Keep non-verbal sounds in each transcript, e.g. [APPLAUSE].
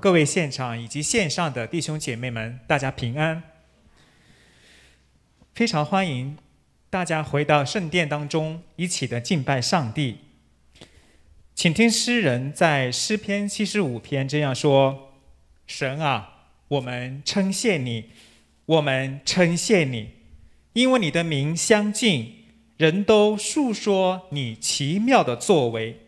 各位现场以及线上的弟兄姐妹们，大家平安！非常欢迎大家回到圣殿当中，一起的敬拜上帝。请听诗人在诗篇七十五篇这样说：“神啊，我们称谢你，我们称谢你，因为你的名相近，人都述说你奇妙的作为。”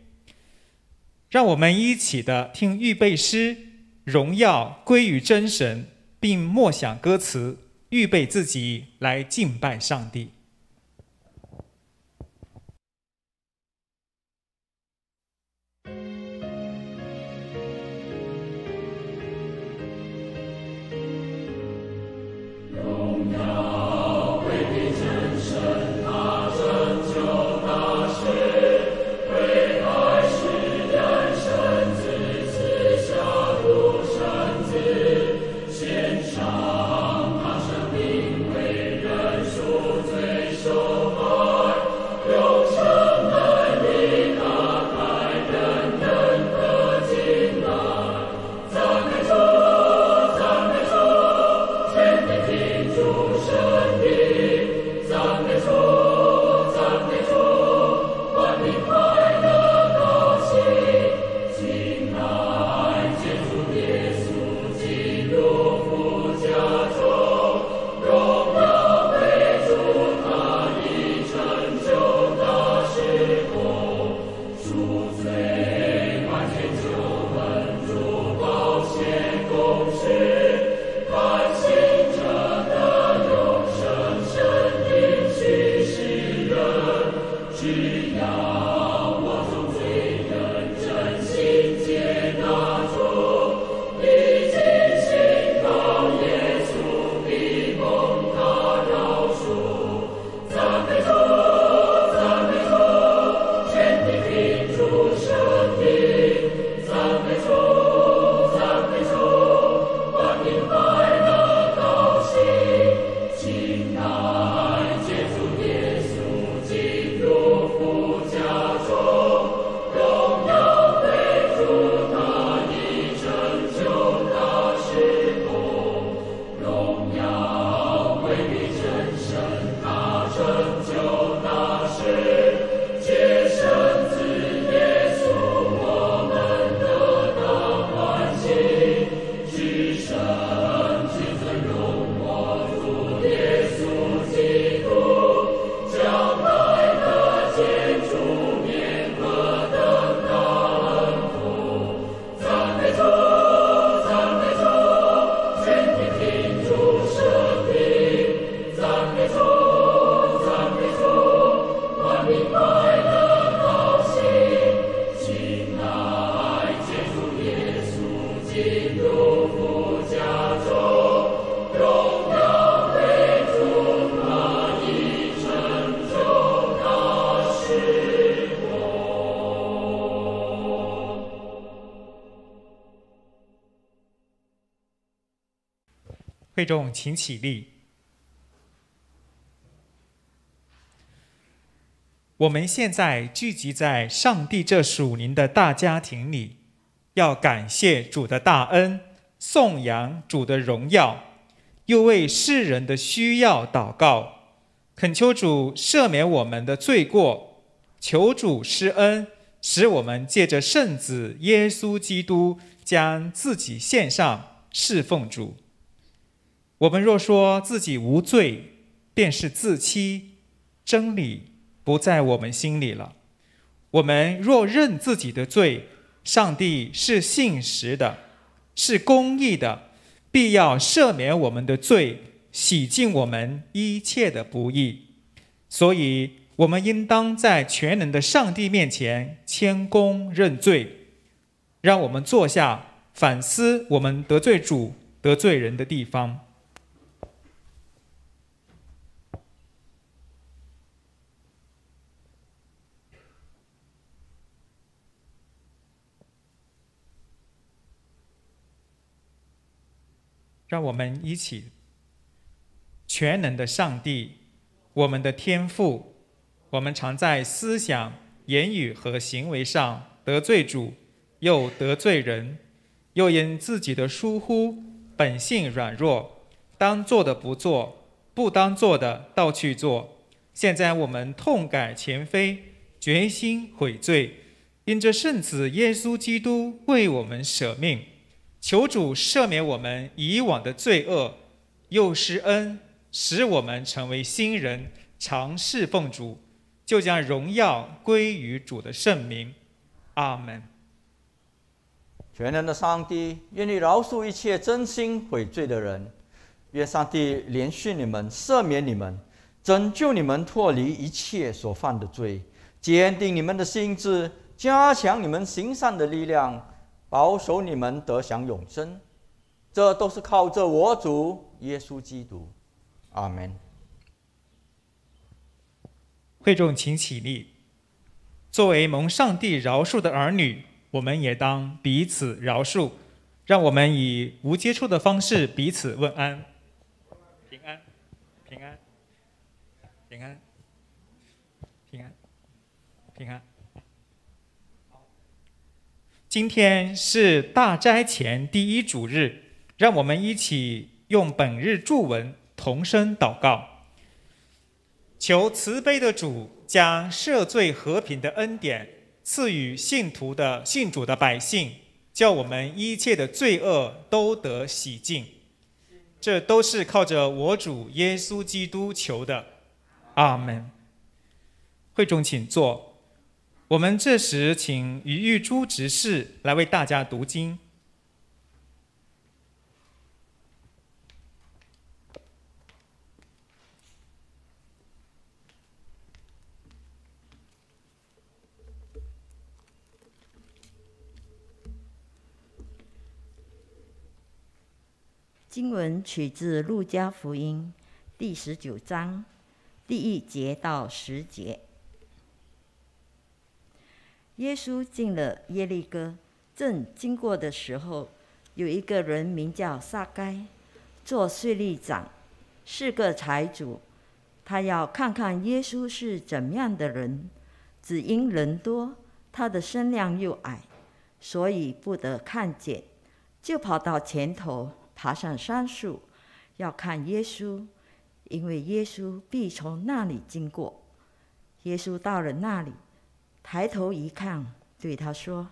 让我们一起的听预备诗。荣耀归于真神，并默想歌词，预备自己来敬拜上帝。弟兄，请起立。我们现在聚集在上帝这属灵的大家庭里，要感谢主的大恩，颂扬主的荣耀，又为世人的需要祷告，恳求主赦免我们的罪过，求主施恩，使我们借着圣子耶稣基督，将自己献上侍奉主。我们若说自己无罪，便是自欺，真理不在我们心里了。我们若认自己的罪，上帝是信实的，是公义的，必要赦免我们的罪，洗净我们一切的不义。所以，我们应当在全能的上帝面前谦恭认罪。让我们坐下反思我们得罪主、得罪人的地方。让我们一起，全能的上帝，我们的天赋，我们常在思想、言语和行为上得罪主，又得罪人，又因自己的疏忽，本性软弱，当做的不做，不当做的倒去做。现在我们痛改前非，决心悔罪，因着圣子耶稣基督为我们舍命。求主赦免我们以往的罪恶，又施恩使我们成为新人，常侍奉主，就将荣耀归于主的圣名。阿门。全能的上帝，愿你饶恕一切真心悔罪的人，愿上帝怜恤你们、赦免你们、拯救你们脱离一切所犯的罪，坚定你们的心志，加强你们行善的力量。保守你们得享永生，这都是靠着我主耶稣基督。阿门。会众，请起立。作为蒙上帝饶恕的儿女，我们也当彼此饶恕。让我们以无接触的方式彼此问安。平安，平安，平安，平安，平安，平安。今天是大斋前第一主日，让我们一起用本日祝文同声祷告，求慈悲的主将赦罪和平的恩典赐予信徒的信主的百姓，叫我们一切的罪恶都得洗净。这都是靠着我主耶稣基督求的，阿门。会众，请坐。我们这时请于玉珠执事来为大家读经。经文取自《路加福音》第十九章第一节到十节。耶稣进了耶利哥正经过的时候，有一个人名叫撒该，做税吏长，是个财主。他要看看耶稣是怎么样的人，只因人多，他的身量又矮，所以不得看见，就跑到前头，爬上山树，要看耶稣，因为耶稣必从那里经过。耶稣到了那里。抬头一看，对他说：“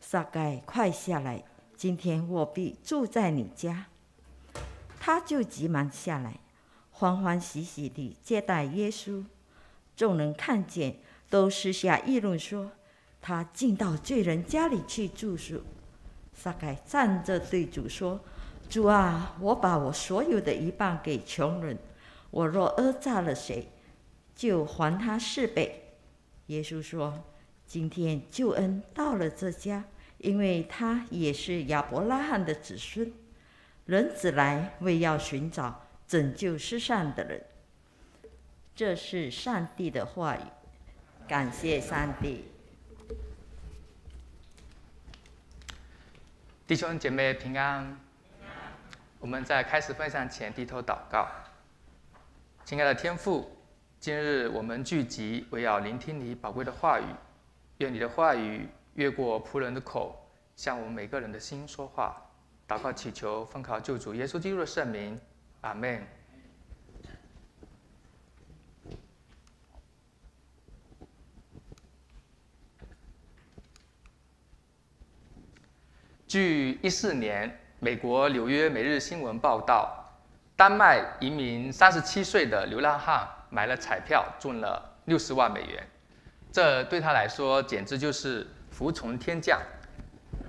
撒盖，快下来！今天我必住在你家。”他就急忙下来，欢欢喜喜地接待耶稣。众人看见，都私下议论说：“他进到罪人家里去住宿。”撒盖站着对主说：“主啊，我把我所有的一半给穷人。我若讹诈了谁，就还他四倍。”耶稣说。今天救恩到了这家，因为他也是亚伯拉罕的子孙。人子来为要寻找拯救失散的人。这是上帝的话语。感谢上帝。弟兄姐妹平安。我们在开始分享前低头祷告。亲爱的天父，今日我们聚集，为要聆听你宝贵的话语。愿你的话语越过仆人的口，向我们每个人的心说话。祷告、祈求、奉靠救主耶稣基督的圣名。阿门。据一四年美国纽约每日新闻报道，丹麦移民三十七岁的流浪汉买了彩票中了六十万美元。这对他来说简直就是服从天降。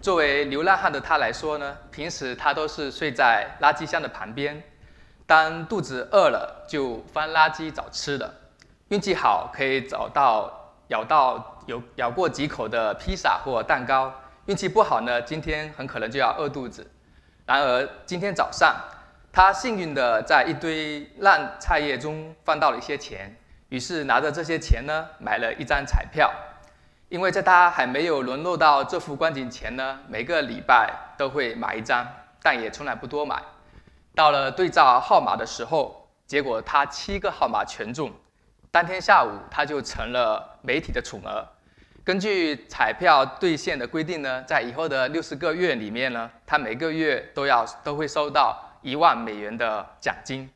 作为流浪汉的他来说呢，平时他都是睡在垃圾箱的旁边，当肚子饿了就翻垃圾找吃的，运气好可以找到咬到有咬过几口的披萨或蛋糕，运气不好呢，今天很可能就要饿肚子。然而今天早上，他幸运地在一堆烂菜叶中翻到了一些钱。于是拿着这些钱呢，买了一张彩票。因为在他还没有沦落到这幅光景前呢，每个礼拜都会买一张，但也从来不多买。到了对照号码的时候，结果他七个号码全中。当天下午他就成了媒体的宠儿。根据彩票兑现的规定呢，在以后的六十个月里面呢，他每个月都要都会收到一万美元的奖金。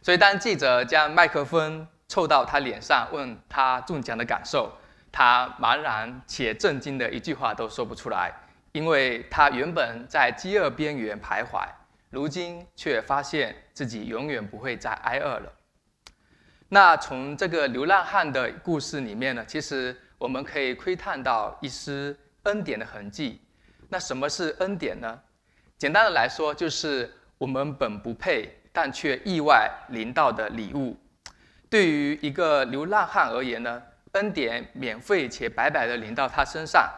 所以当记者将麦克风凑到他脸上，问他中奖的感受。他茫然且震惊的一句话都说不出来，因为他原本在饥饿边缘徘徊，如今却发现自己永远不会再挨饿了。那从这个流浪汉的故事里面呢？其实我们可以窥探到一丝恩典的痕迹。那什么是恩典呢？简单的来说，就是我们本不配，但却意外领到的礼物。对于一个流浪汉而言呢，恩典免费且白白的领到他身上。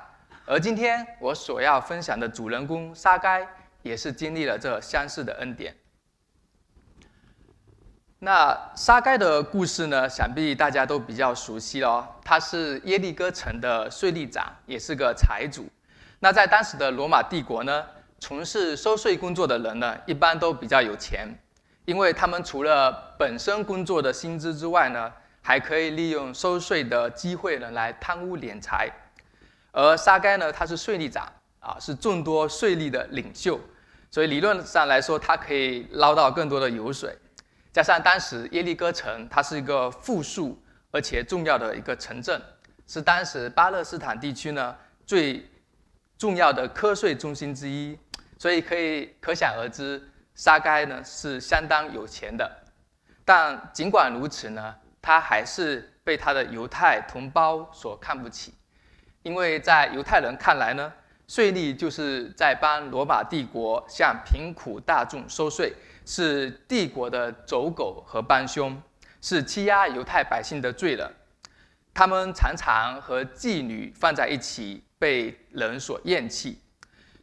而今天我所要分享的主人公沙该，也是经历了这相似的恩典。那沙该的故事呢，想必大家都比较熟悉了。他是耶利哥城的税吏长，也是个财主。那在当时的罗马帝国呢，从事收税工作的人呢，一般都比较有钱。因为他们除了本身工作的薪资之外呢，还可以利用收税的机会呢来贪污敛财，而沙盖呢，他是税吏长啊，是众多税吏的领袖，所以理论上来说，他可以捞到更多的油水。加上当时耶利哥城它是一个富庶而且重要的一个城镇，是当时巴勒斯坦地区呢最重要的科税中心之一，所以可以可想而知。沙该呢是相当有钱的，但尽管如此呢，他还是被他的犹太同胞所看不起，因为在犹太人看来呢，税吏就是在帮罗马帝国向贫苦大众收税，是帝国的走狗和帮凶，是欺压犹太百姓的罪人，他们常常和妓女放在一起，被人所厌弃，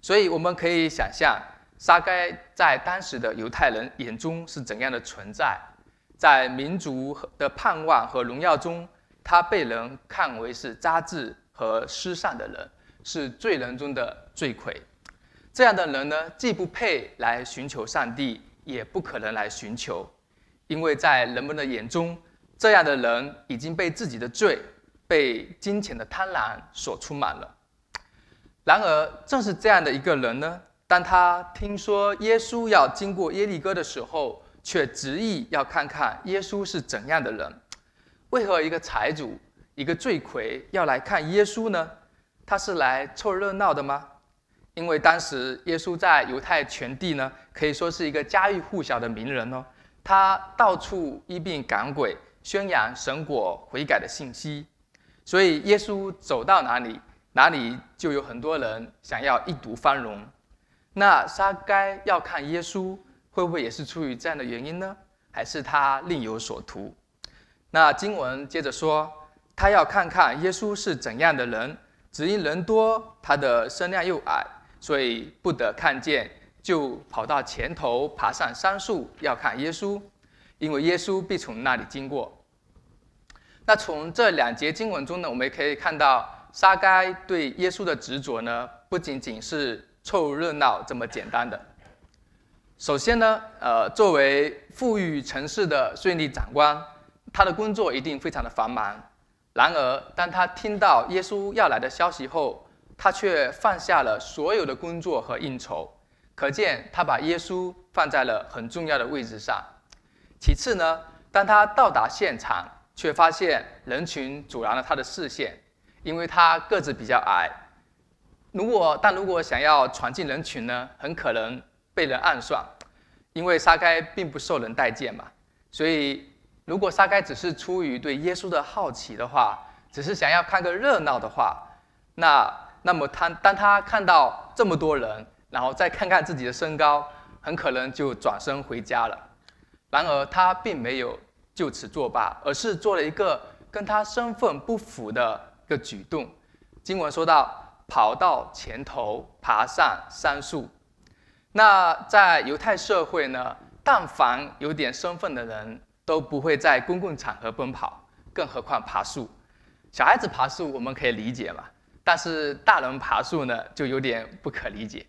所以我们可以想象。沙该在当时的犹太人眼中是怎样的存在？在民族的盼望和荣耀中，他被人看为是渣质和失善的人，是罪人中的罪魁。这样的人呢，既不配来寻求上帝，也不可能来寻求，因为在人们的眼中，这样的人已经被自己的罪、被金钱的贪婪所充满了。然而，正是这样的一个人呢？当他听说耶稣要经过耶利哥的时候，却执意要看看耶稣是怎样的人。为何一个财主、一个罪魁要来看耶稣呢？他是来凑热闹的吗？因为当时耶稣在犹太全地呢，可以说是一个家喻户晓的名人哦。他到处医病赶鬼，宣扬神果悔改的信息，所以耶稣走到哪里，哪里就有很多人想要一睹芳容。那沙该要看耶稣，会不会也是出于这样的原因呢？还是他另有所图？那经文接着说，他要看看耶稣是怎样的人，只因人多，他的身量又矮，所以不得看见，就跑到前头，爬上山树要看耶稣，因为耶稣必从那里经过。那从这两节经文中呢，我们也可以看到，沙该对耶稣的执着呢，不仅仅是。凑热闹这么简单的。首先呢，呃，作为富裕城市的税吏长官，他的工作一定非常的繁忙。然而，当他听到耶稣要来的消息后，他却放下了所有的工作和应酬，可见他把耶稣放在了很重要的位置上。其次呢，当他到达现场，却发现人群阻拦了他的视线，因为他个子比较矮。如果，但如果想要闯进人群呢，很可能被人暗算，因为沙开并不受人待见嘛。所以，如果沙开只是出于对耶稣的好奇的话，只是想要看个热闹的话，那那么他当他看到这么多人，然后再看看自己的身高，很可能就转身回家了。然而，他并没有就此作罢，而是做了一个跟他身份不符的一个举动。经文说到。跑到前头，爬上杉树。那在犹太社会呢？但凡有点身份的人，都不会在公共场合奔跑，更何况爬树。小孩子爬树我们可以理解嘛？但是大人爬树呢，就有点不可理解。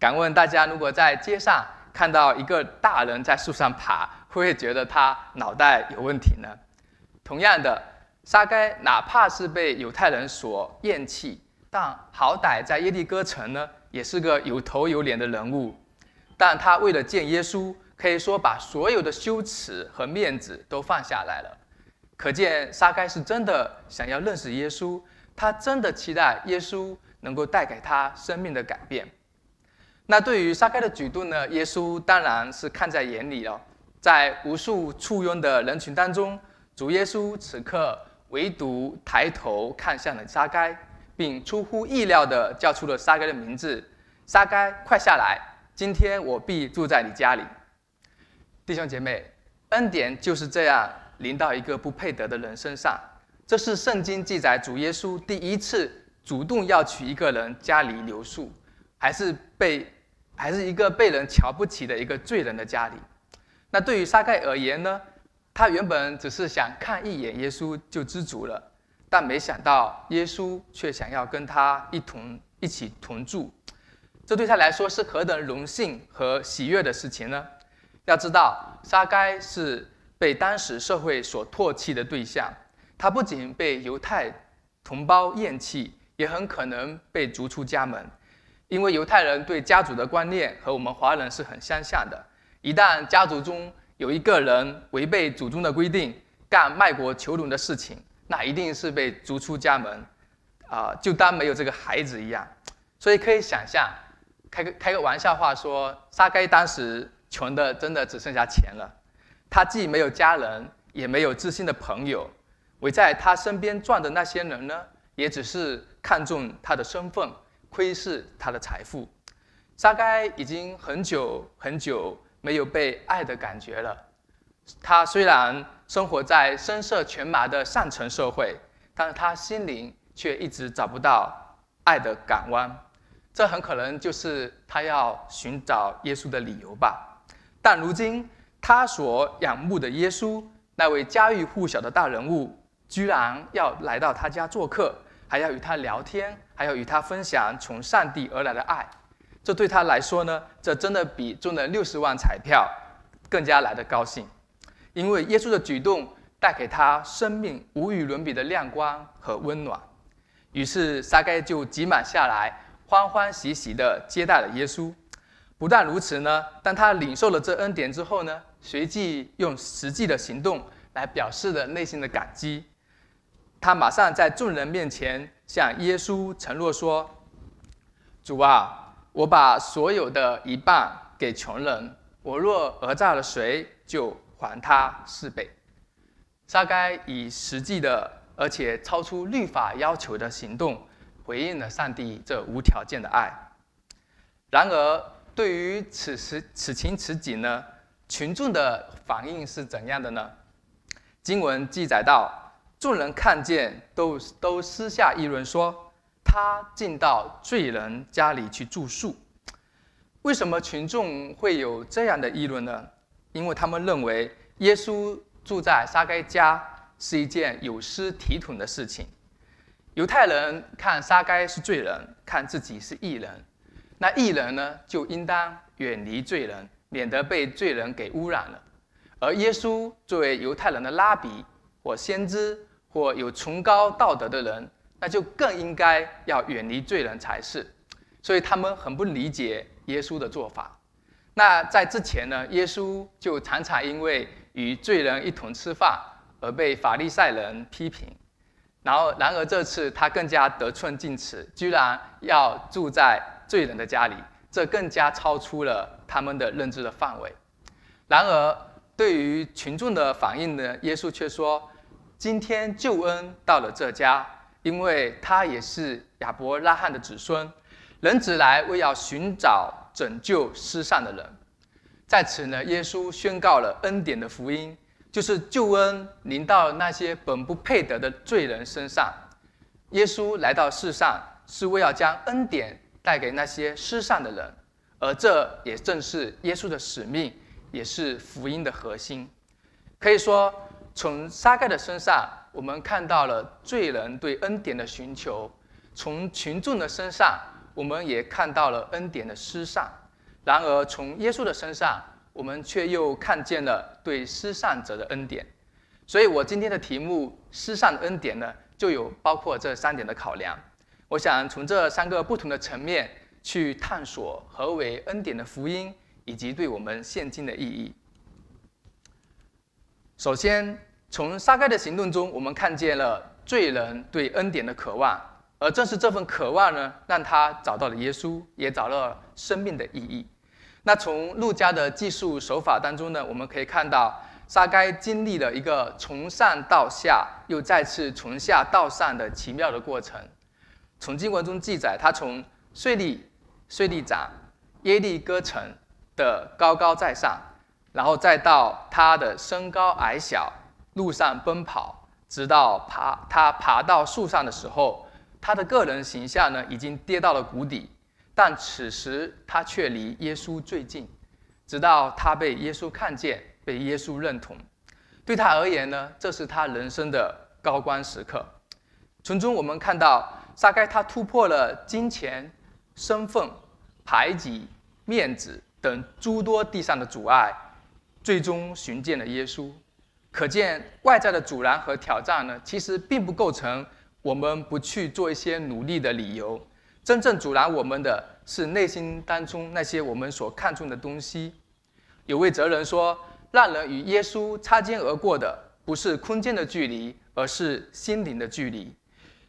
敢问大家，如果在街上看到一个大人在树上爬，会不会觉得他脑袋有问题呢？同样的，沙该哪怕是被犹太人所厌弃。但好歹在耶利哥城呢，也是个有头有脸的人物。但他为了见耶稣，可以说把所有的羞耻和面子都放下来了。可见沙该是真的想要认识耶稣，他真的期待耶稣能够带给他生命的改变。那对于沙该的举动呢，耶稣当然是看在眼里了。在无数簇拥的人群当中，主耶稣此刻唯独抬头看向了沙该。并出乎意料地叫出了沙盖的名字：“沙盖，快下来！今天我必住在你家里。”弟兄姐妹，恩典就是这样临到一个不配得的人身上。这是圣经记载主耶稣第一次主动要去一个人家里留宿，还是被，还是一个被人瞧不起的一个罪人的家里。那对于沙盖而言呢？他原本只是想看一眼耶稣就知足了。但没想到，耶稣却想要跟他一同一起同住，这对他来说是何等荣幸和喜悦的事情呢？要知道，沙该是被当时社会所唾弃的对象，他不仅被犹太同胞厌弃，也很可能被逐出家门，因为犹太人对家族的观念和我们华人是很相像的，一旦家族中有一个人违背祖宗的规定，干卖国求荣的事情。那一定是被逐出家门，啊，就当没有这个孩子一样。所以可以想象，开个开个玩笑话说，沙该当时穷的真的只剩下钱了。他既没有家人，也没有知心的朋友。围在他身边转的那些人呢，也只是看重他的身份，窥视他的财富。沙该已经很久很久没有被爱的感觉了。他虽然生活在声色犬马的上层社会，但是他心灵却一直找不到爱的港湾，这很可能就是他要寻找耶稣的理由吧。但如今他所仰慕的耶稣，那位家喻户晓的大人物，居然要来到他家做客，还要与他聊天，还要与他分享从上帝而来的爱，这对他来说呢，这真的比中了六十万彩票更加来的高兴。因为耶稣的举动带给他生命无与伦比的亮光和温暖，于是沙盖就挤满下来，欢欢喜喜地接待了耶稣。不但如此呢，当他领受了这恩典之后呢，随即用实际的行动来表示了内心的感激。他马上在众人面前向耶稣承诺说：“主啊，我把所有的一半给穷人，我若讹诈了谁，就。”还他四倍。沙该以实际的，而且超出律法要求的行动，回应了上帝这无条件的爱。然而，对于此时此情此景呢，群众的反应是怎样的呢？经文记载到，众人看见，都都私下议论说，他进到罪人家里去住宿。为什么群众会有这样的议论呢？因为他们认为耶稣住在沙该家是一件有失体统的事情。犹太人看沙该是罪人，看自己是异人，那异人呢就应当远离罪人，免得被罪人给污染了。而耶稣作为犹太人的拉比或先知或有崇高道德的人，那就更应该要远离罪人才是。所以他们很不理解耶稣的做法。那在之前呢，耶稣就常常因为与罪人一同吃饭而被法利赛人批评，然后然而这次他更加得寸进尺，居然要住在罪人的家里，这更加超出了他们的认知的范围。然而对于群众的反应呢，耶稣却说：“今天救恩到了这家，因为他也是亚伯拉罕的子孙，人子来为要寻找。”拯救失善的人，在此呢，耶稣宣告了恩典的福音，就是救恩临到那些本不配得的罪人身上。耶稣来到世上是为要将恩典带给那些失善的人，而这也正是耶稣的使命，也是福音的核心。可以说，从沙盖的身上，我们看到了罪人对恩典的寻求；从群众的身上，我们也看到了恩典的失散；然而从耶稣的身上，我们却又看见了对失散者的恩典。所以，我今天的题目“失散恩典”呢，就有包括这三点的考量。我想从这三个不同的层面去探索何为恩典的福音，以及对我们现今的意义。首先，从撒该的行动中，我们看见了罪人对恩典的渴望。而正是这份渴望呢，让他找到了耶稣，也找到了生命的意义。那从路加的技术手法当中呢，我们可以看到，沙该经历了一个从上到下，又再次从下到上的奇妙的过程。从经文中记载，他从税利、税利长、耶利哥城的高高在上，然后再到他的身高矮小，路上奔跑，直到爬他爬到树上的时候。他的个人形象呢，已经跌到了谷底，但此时他却离耶稣最近。直到他被耶稣看见，被耶稣认同，对他而言呢，这是他人生的高光时刻。从中我们看到，撒该他突破了金钱、身份、排挤、面子等诸多地上的阻碍，最终寻见了耶稣。可见，外在的阻拦和挑战呢，其实并不构成。我们不去做一些努力的理由，真正阻拦我们的是内心当中那些我们所看重的东西。有位哲人说：“让人与耶稣擦肩而过的，不是空间的距离，而是心灵的距离。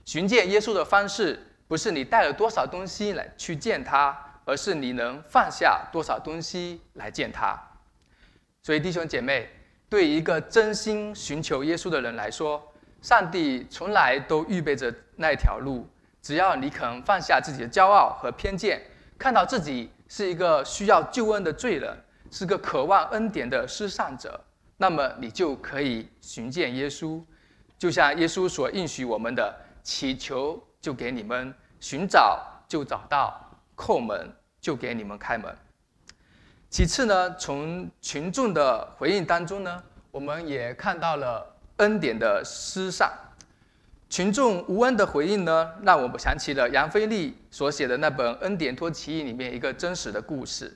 寻见耶稣的方式，不是你带了多少东西来去见他，而是你能放下多少东西来见他。”所以，弟兄姐妹，对一个真心寻求耶稣的人来说，上帝从来都预备着那条路，只要你肯放下自己的骄傲和偏见，看到自己是一个需要救恩的罪人，是个渴望恩典的失散者，那么你就可以寻见耶稣。就像耶稣所应许我们的：祈求就给你们，寻找就找到，叩门就给你们开门。其次呢，从群众的回应当中呢，我们也看到了。恩典的施上。群众无恩的回应呢，让我们想起了杨飞利所写的那本《恩典托义》里面一个真实的故事。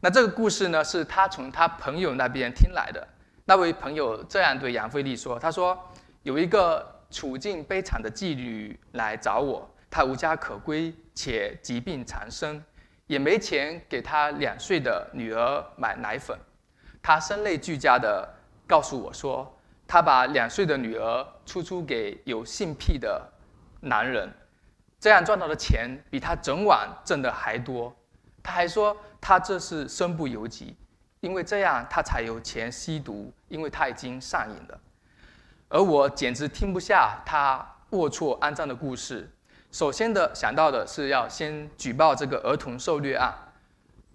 那这个故事呢，是他从他朋友那边听来的。那位朋友这样对杨飞利说：“他说有一个处境悲惨的妓女来找我，她无家可归，且疾病缠身，也没钱给她两岁的女儿买奶粉。她声泪俱下的告诉我说。”他把两岁的女儿出租给有性癖的男人，这样赚到的钱比他整晚挣的还多。他还说他这是身不由己，因为这样他才有钱吸毒，因为他已经上瘾了。而我简直听不下他龌龊肮脏的故事。首先的想到的是要先举报这个儿童受虐案，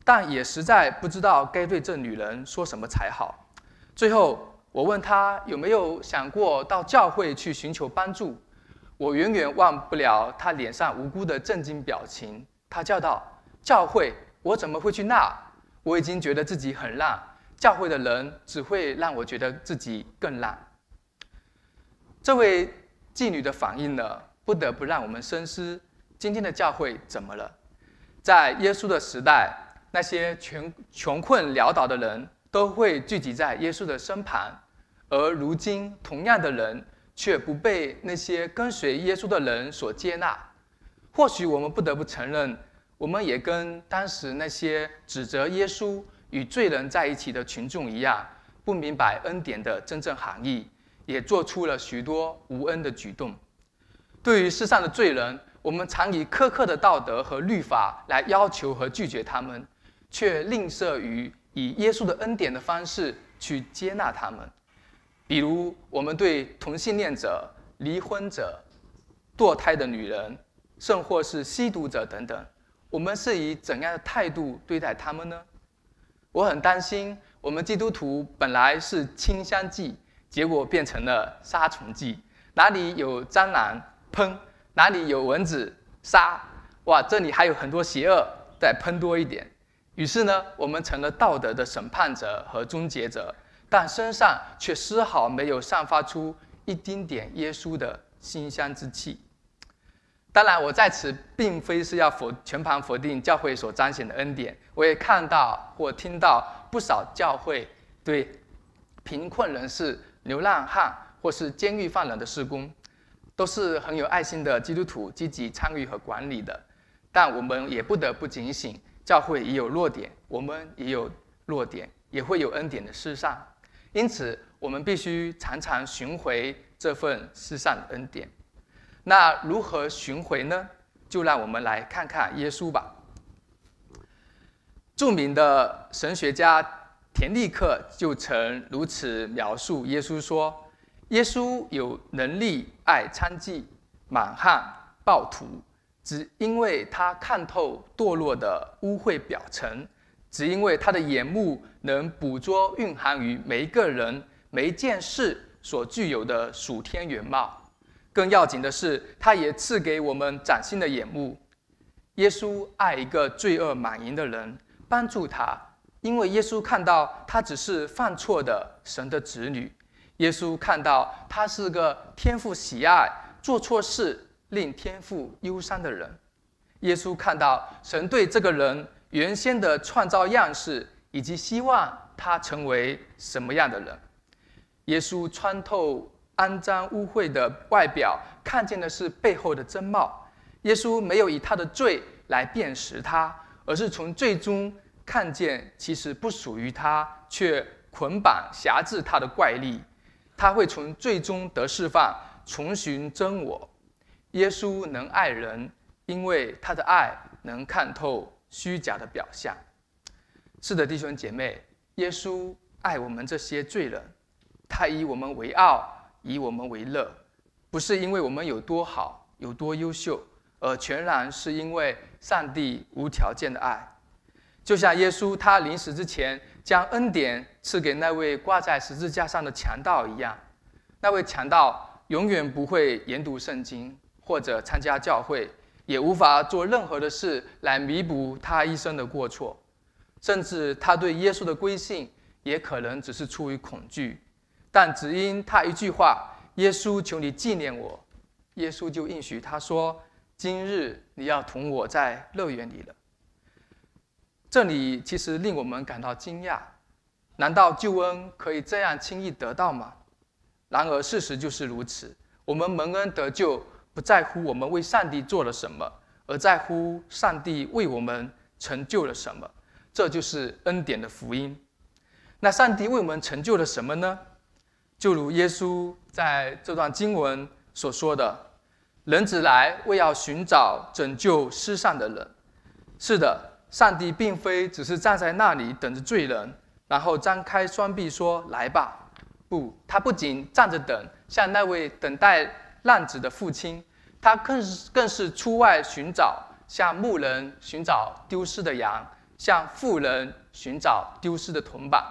但也实在不知道该对这女人说什么才好。最后。我问他有没有想过到教会去寻求帮助，我远远忘不了他脸上无辜的震惊表情。他叫道：“教会，我怎么会去那？我已经觉得自己很烂，教会的人只会让我觉得自己更烂。”这位妓女的反应呢，不得不让我们深思：今天的教会怎么了？在耶稣的时代，那些穷穷困潦倒的人都会聚集在耶稣的身旁。而如今，同样的人却不被那些跟随耶稣的人所接纳。或许我们不得不承认，我们也跟当时那些指责耶稣与罪人在一起的群众一样，不明白恩典的真正含义，也做出了许多无恩的举动。对于世上的罪人，我们常以苛刻的道德和律法来要求和拒绝他们，却吝啬于以耶稣的恩典的方式去接纳他们。比如，我们对同性恋者、离婚者、堕胎的女人，甚或是吸毒者等等，我们是以怎样的态度对待他们呢？我很担心，我们基督徒本来是清香剂，结果变成了杀虫剂。哪里有蟑螂喷，哪里有蚊子杀。哇，这里还有很多邪恶，再喷多一点。于是呢，我们成了道德的审判者和终结者。但身上却丝毫没有散发出一丁点耶稣的馨香之气。当然，我在此并非是要否全盘否定教会所彰显的恩典。我也看到或听到不少教会对贫困人士、流浪汉或是监狱犯人的施工，都是很有爱心的基督徒积极参与和管理的。但我们也不得不警醒，教会也有弱点，我们也有弱点，也会有恩典的失善。因此，我们必须常常寻回这份世上的恩典。那如何寻回呢？就让我们来看看耶稣吧。著名的神学家田立克就曾如此描述耶稣说：“耶稣有能力爱娼妓、满汉、暴徒，只因为他看透堕落的污秽表层。”只因为他的眼目能捕捉蕴含于每一个人、每一件事所具有的属天原貌，更要紧的是，他也赐给我们崭新的眼目。耶稣爱一个罪恶满盈的人，帮助他，因为耶稣看到他只是犯错的神的子女。耶稣看到他是个天父喜爱、做错事令天父忧伤的人。耶稣看到神对这个人。原先的创造样式，以及希望他成为什么样的人，耶稣穿透肮脏污秽的外表，看见的是背后的真貌。耶稣没有以他的罪来辨识他，而是从最终看见其实不属于他却捆绑辖制他的怪力，他会从最终得释放，重寻真我。耶稣能爱人，因为他的爱能看透。虚假的表象，是的，弟兄姐妹，耶稣爱我们这些罪人，他以我们为傲，以我们为乐，不是因为我们有多好、有多优秀，而全然是因为上帝无条件的爱。就像耶稣他临死之前将恩典赐给那位挂在十字架上的强盗一样，那位强盗永远不会研读圣经或者参加教会。也无法做任何的事来弥补他一生的过错，甚至他对耶稣的归信也可能只是出于恐惧。但只因他一句话：“耶稣求你纪念我。”耶稣就应许他说：“今日你要同我在乐园里了。”这里其实令我们感到惊讶：难道救恩可以这样轻易得到吗？然而事实就是如此。我们蒙恩得救。不在乎我们为上帝做了什么，而在乎上帝为我们成就了什么。这就是恩典的福音。那上帝为我们成就了什么呢？就如耶稣在这段经文所说的：“人子来，为要寻找拯救失散的人。”是的，上帝并非只是站在那里等着罪人，然后张开双臂说：“来吧！”不，他不仅站着等，像那位等待。浪子的父亲，他更是更是出外寻找，向牧人寻找丢失的羊，向富人寻找丢失的铜板，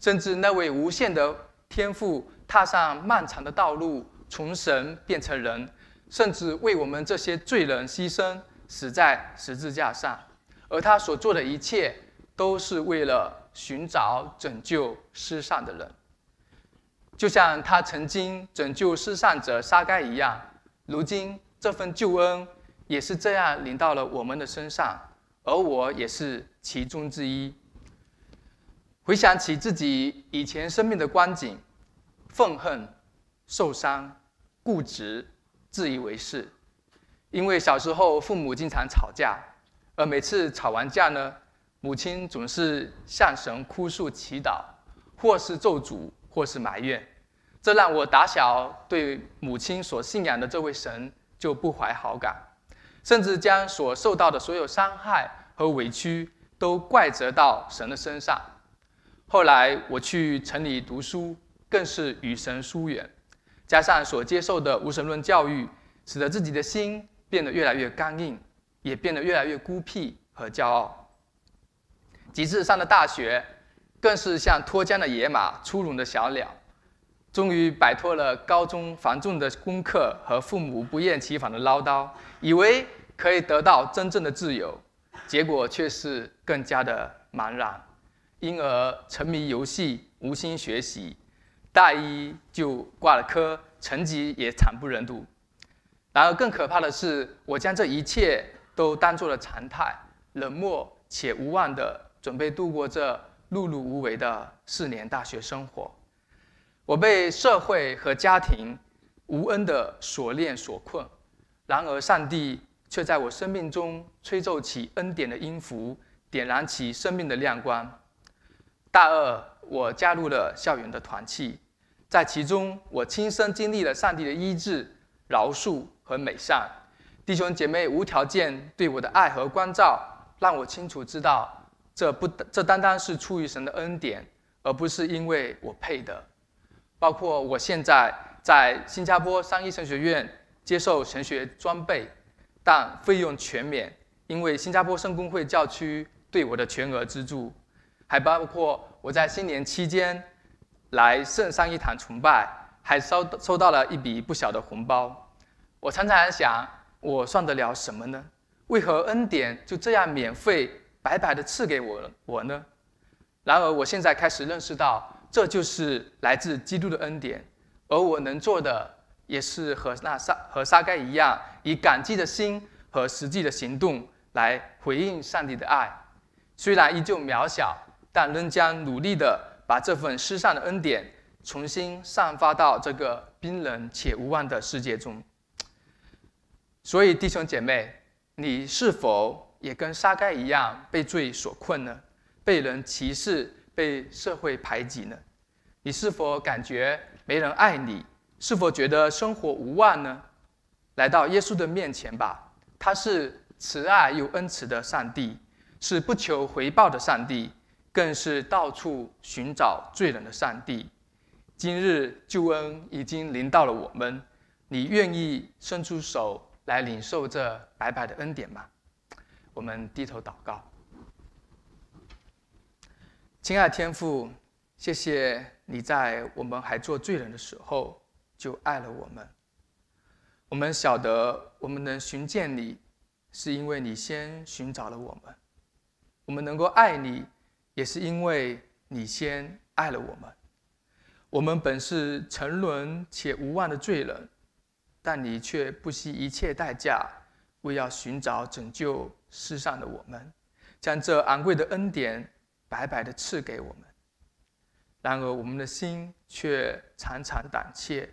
甚至那位无限的天赋踏上漫长的道路，从神变成人，甚至为我们这些罪人牺牲，死在十字架上，而他所做的一切，都是为了寻找拯救失散的人。就像他曾经拯救失散者沙盖一样，如今这份救恩也是这样临到了我们的身上，而我也是其中之一。回想起自己以前生命的光景，愤恨、受伤、固执、自以为是，因为小时候父母经常吵架，而每次吵完架呢，母亲总是向神哭诉、祈祷，或是咒诅。或是埋怨，这让我打小对母亲所信仰的这位神就不怀好感，甚至将所受到的所有伤害和委屈都怪责到神的身上。后来我去城里读书，更是与神疏远，加上所接受的无神论教育，使得自己的心变得越来越刚硬，也变得越来越孤僻和骄傲。直至上了大学。更是像脱缰的野马、粗鲁的小鸟，终于摆脱了高中繁重的功课和父母不厌其烦的唠叨，以为可以得到真正的自由，结果却是更加的茫然，因而沉迷游戏、无心学习，大一就挂了科，成绩也惨不忍睹。然而更可怕的是，我将这一切都当作了常态，冷漠且无望地准备度过这。碌碌无为的四年大学生活，我被社会和家庭无恩的锁链所困。然而，上帝却在我生命中吹奏起恩典的音符，点燃起生命的亮光。大二，我加入了校园的团契，在其中，我亲身经历了上帝的医治、饶恕和美善弟兄姐妹无条件对我的爱和关照，让我清楚知道。这不，这单单是出于神的恩典，而不是因为我配的。包括我现在在新加坡三一神学院接受神学装备，但费用全免，因为新加坡圣公会教区对我的全额资助。还包括我在新年期间来圣三一堂崇拜，还收收到了一笔不小的红包。我常常想，我算得了什么呢？为何恩典就这样免费？白白的赐给我，我呢？然而，我现在开始认识到，这就是来自基督的恩典，而我能做的也是和那撒和撒盖一样，以感激的心和实际的行动来回应上帝的爱。虽然依旧渺小，但仍将努力的把这份施散的恩典重新散发到这个冰冷且无望的世界中。所以，弟兄姐妹，你是否？也跟沙盖一样被罪所困呢，被人歧视，被社会排挤呢。你是否感觉没人爱你？是否觉得生活无望呢？来到耶稣的面前吧，他是慈爱又恩慈的上帝，是不求回报的上帝，更是到处寻找罪人的上帝。今日救恩已经临到了我们，你愿意伸出手来领受这白白的恩典吗？我们低头祷告，亲爱的天父，谢谢你在我们还做罪人的时候就爱了我们。我们晓得我们能寻见你，是因为你先寻找了我们；我们能够爱你，也是因为你先爱了我们。我们本是沉沦且无望的罪人，但你却不惜一切代价，为要寻找拯救。世上的我们，将这昂贵的恩典白白的赐给我们，然而我们的心却常常胆怯，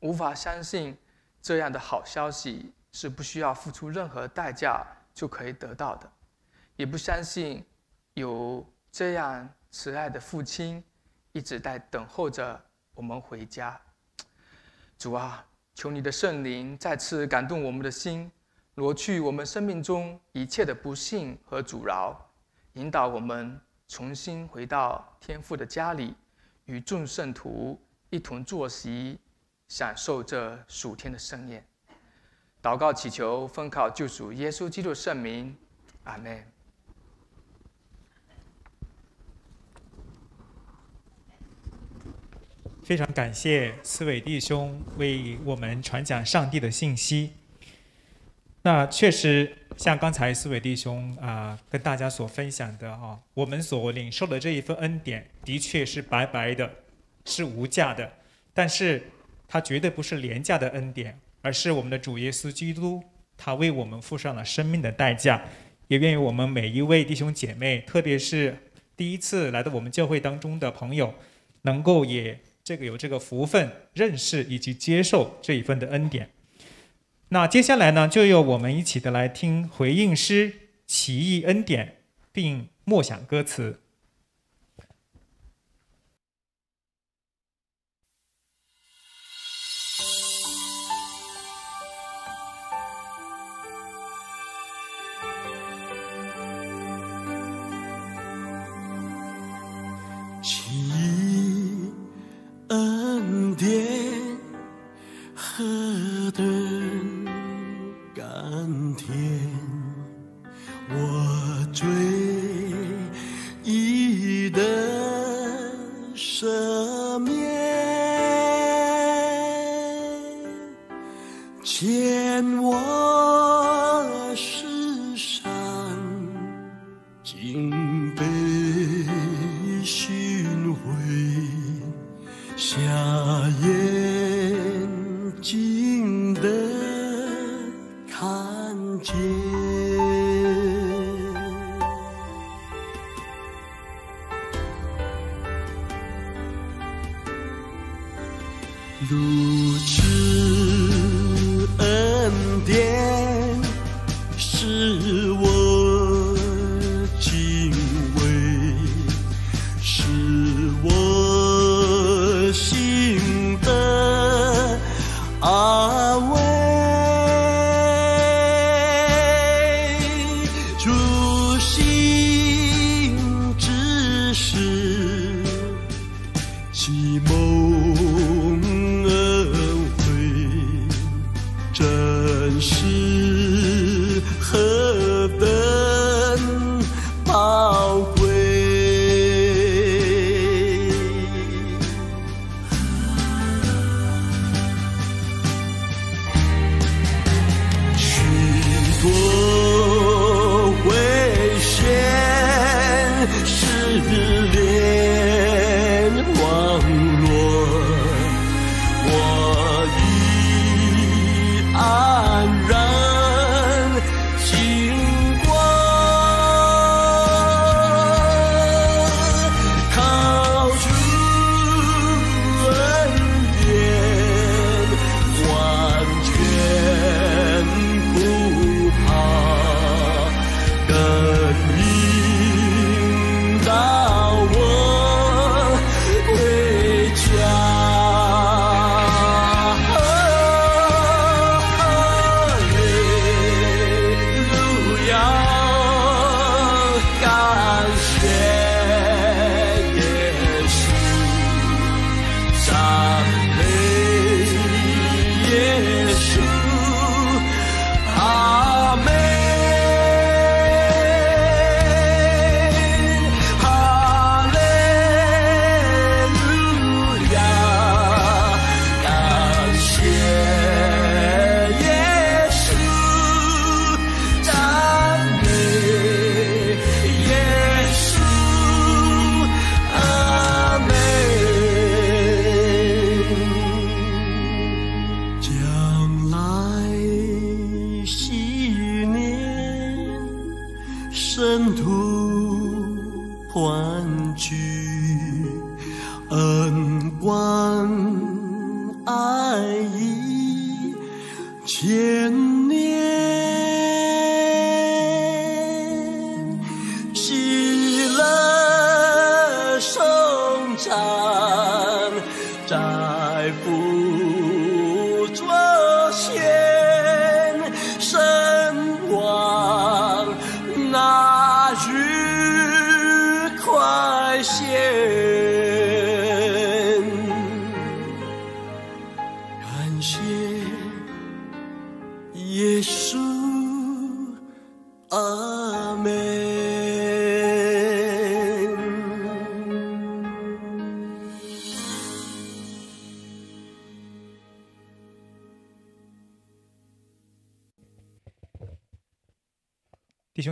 无法相信这样的好消息是不需要付出任何代价就可以得到的，也不相信有这样慈爱的父亲一直在等候着我们回家。主啊，求你的圣灵再次感动我们的心。挪去我们生命中一切的不幸和阻挠，引导我们重新回到天父的家里，与众圣徒一同坐席，享受这暑天的盛宴。祷告祈求，奉靠救主耶稣基督圣名，阿门。非常感谢四位弟兄为我们传讲上帝的信息。那确实，像刚才四位弟兄啊跟大家所分享的哈，我们所领受的这一份恩典，的确是白白的，是无价的，但是它绝对不是廉价的恩典，而是我们的主耶稣基督，他为我们付上了生命的代价。也愿我们每一位弟兄姐妹，特别是第一次来到我们教会当中的朋友，能够也这个有这个福分认识以及接受这一份的恩典。那接下来呢，就由我们一起的来听回应诗《奇异恩典》，并默想歌词。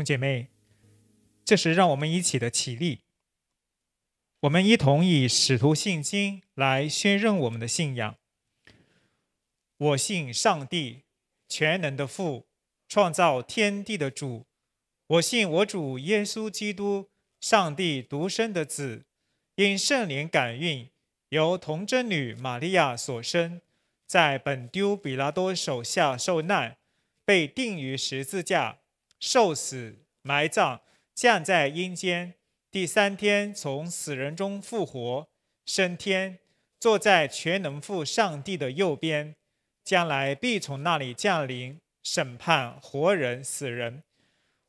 姐妹，这时让我们一起的起立。我们一同以使徒信经来宣认我们的信仰：我信上帝，全能的父，创造天地的主；我信我主耶稣基督，上帝独生的子，因圣灵感孕，由童贞女玛利亚所生，在本丢比拉多手下受难，被钉于十字架。受死埋葬，降在阴间，第三天从死人中复活，升天，坐在全能父上帝的右边，将来必从那里降临审判活人死人。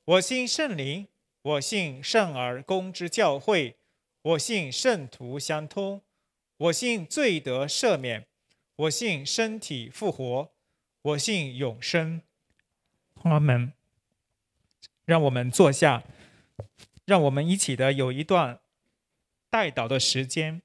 我信圣灵，我信圣而公之教会，我信圣徒相通，我信罪得赦免，我信身体复活，我信永生。阿门。让我们坐下，让我们一起的有一段待祷的时间。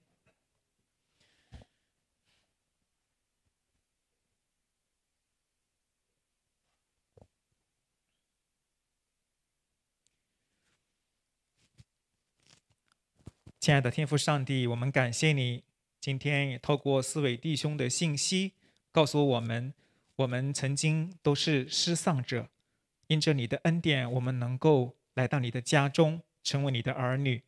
亲爱的天父上帝，我们感谢你，今天也透过四位弟兄的信息，告诉我们，我们曾经都是失丧者。因着你的恩典，我们能够来到你的家中，成为你的儿女。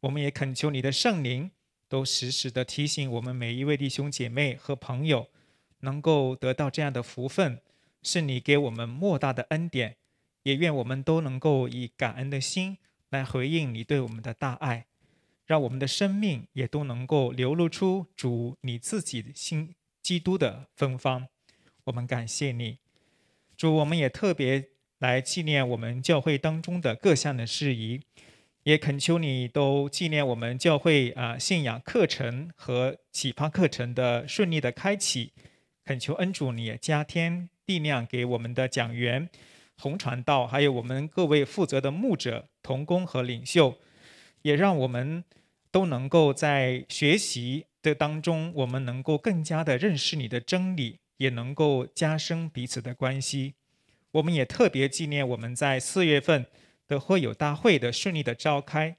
我们也恳求你的圣灵都时时的提醒我们每一位弟兄姐妹和朋友，能够得到这样的福分，是你给我们莫大的恩典。也愿我们都能够以感恩的心来回应你对我们的大爱，让我们的生命也都能够流露出主你自己的心基督的芬芳。我们感谢你，主。我们也特别。来纪念我们教会当中的各项的事宜，也恳求你都纪念我们教会啊信仰课程和启发课程的顺利的开启，恳求恩主你加添力量给我们的讲员、红传道，还有我们各位负责的牧者、同工和领袖，也让我们都能够在学习的当中，我们能够更加的认识你的真理，也能够加深彼此的关系。我们也特别纪念我们在四月份的会友大会的顺利的召开，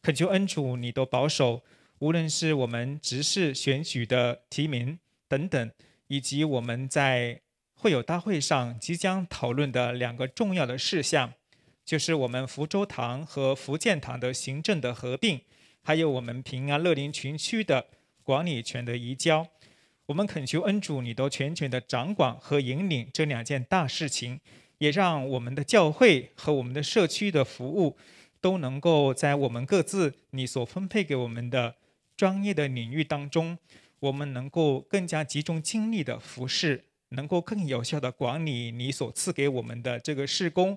恳求恩主你都保守，无论是我们执事选举的提名等等，以及我们在会友大会上即将讨论的两个重要的事项，就是我们福州堂和福建堂的行政的合并，还有我们平安乐林群区的管理权的移交。我们恳求恩主，你都全权的掌管和引领这两件大事情，也让我们的教会和我们的社区的服务，都能够在我们各自你所分配给我们的专业的领域当中，我们能够更加集中精力的服侍，能够更有效的管理你所赐给我们的这个事工，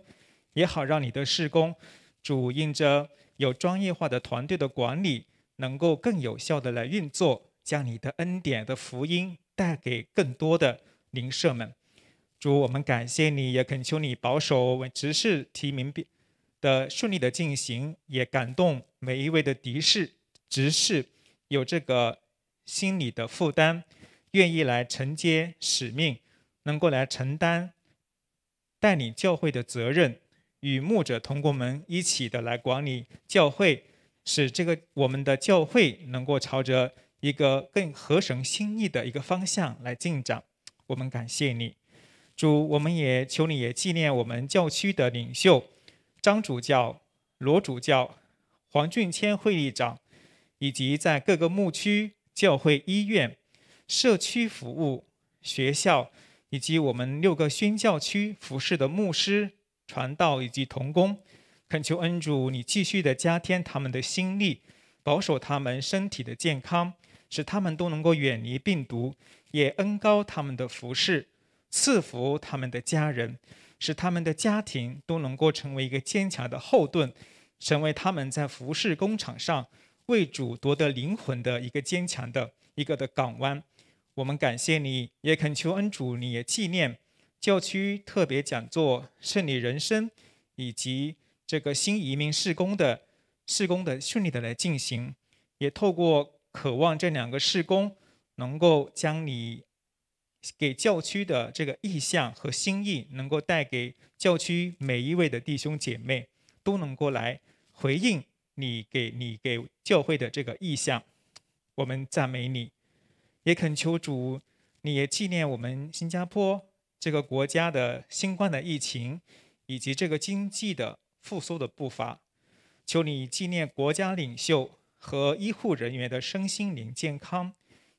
也好让你的事工，主应着有专业化的团队的管理，能够更有效的来运作。将你的恩典的福音带给更多的灵舍们，主，我们感谢你，也恳求你保守直视执事提名的顺利的进行，也感动每一位的敌视执事有这个心理的负担，愿意来承接使命，能够来承担带领教会的责任，与牧者同工们一起的来管理教会，使这个我们的教会能够朝着。一个更合神心意的一个方向来进展，我们感谢你，主，我们也求你也纪念我们教区的领袖张主教、罗主教、黄俊谦会议长，以及在各个牧区教会、医院、社区服务、学校，以及我们六个宣教区服侍的牧师、传道以及童工，恳求恩主，你继续的加添他们的心力，保守他们身体的健康。使他们都能够远离病毒，也恩高他们的服饰，赐福他们的家人，使他们的家庭都能够成为一个坚强的后盾，成为他们在服饰工厂上为主夺得灵魂的一个坚强的一个的港湾。我们感谢你，也恳求恩主，你也纪念教区特别讲座、圣礼人生，以及这个新移民事工的事工的顺利的来进行，也透过。渴望这两个事工能够将你给教区的这个意向和心意，能够带给教区每一位的弟兄姐妹，都能够来回应你给你给教会的这个意向。我们赞美你，也恳求主，你也纪念我们新加坡这个国家的新冠的疫情，以及这个经济的复苏的步伐。求你纪念国家领袖。和医护人员的身心灵健康，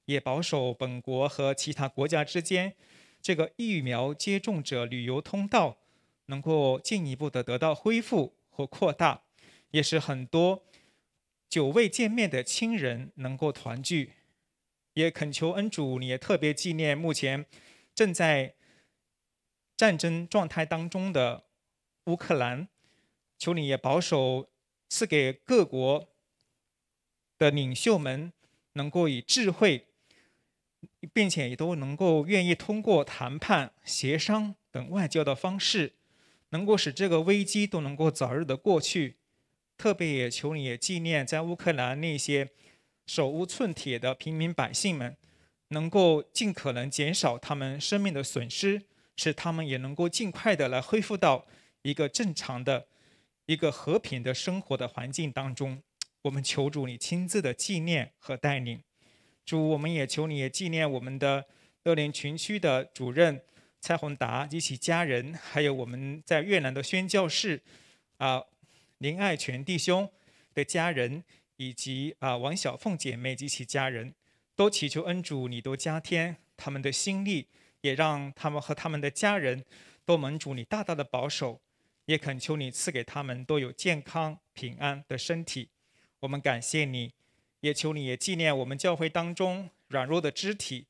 也保守本国和其他国家之间这个疫苗接种者旅游通道能够进一步的得到恢复和扩大，也使很多久未见面的亲人能够团聚，也恳求恩主，你也特别纪念目前正在战争状态当中的乌克兰，求你也保守赐给各国。的领袖们能够以智慧，并且也都能够愿意通过谈判、协商等外交的方式，能够使这个危机都能够早日的过去。特别也求你也纪念在乌克兰那些手无寸铁的平民百姓们，能够尽可能减少他们生命的损失，使他们也能够尽快的来恢复到一个正常的一个和平的生活的环境当中。我们求主你亲自的纪念和带领，主我们也求你也纪念我们的乐陵群区的主任蔡宏达及其家人，还有我们在越南的宣教士啊林爱全弟兄的家人，以及啊王小凤姐妹及其家人，都祈求恩主你多加添他们的心力，也让他们和他们的家人都蒙主你大大的保守，也恳求你赐给他们都有健康平安的身体。我们感谢你，也求你也纪念我们教会当中软弱的肢体，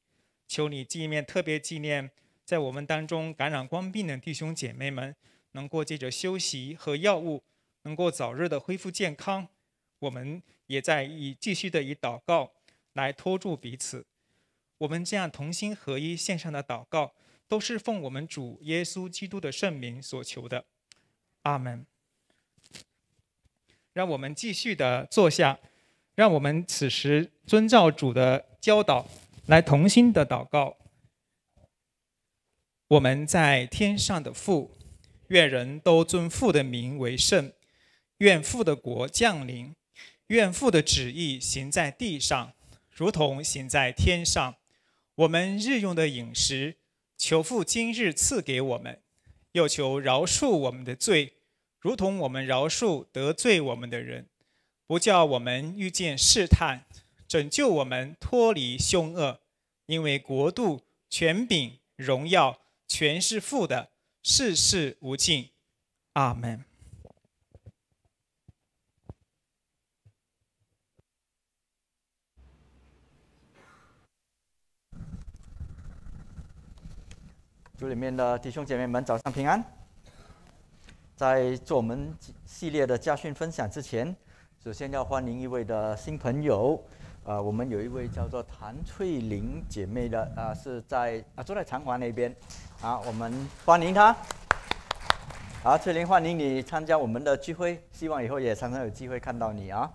求你纪念，特别纪念在我们当中感染光病的弟兄姐妹们，能够借着休息和药物，能够早日的恢复健康。我们也在以继续的以祷告来托住彼此。我们这样同心合一线上的祷告，都是奉我们主耶稣基督的圣名所求的。阿门。让我们继续的坐下，让我们此时遵照主的教导来同心的祷告。我们在天上的父，愿人都尊父的名为圣，愿父的国降临，愿父的旨意行在地上，如同行在天上。我们日用的饮食，求父今日赐给我们，又求饶恕我们的罪。如同我们饶恕得罪我们的人，不叫我们遇见试探，拯救我们脱离凶恶，因为国度、权柄、荣耀，全是父的，世世无尽。阿门。主里面的弟兄姐妹们，早上平安。在做我们系列的家训分享之前，首先要欢迎一位的新朋友，啊，我们有一位叫做谭翠玲姐妹的，啊，是在啊住在长华那边，啊，我们欢迎她。好，翠玲，欢迎你参加我们的聚会，希望以后也常常有机会看到你啊。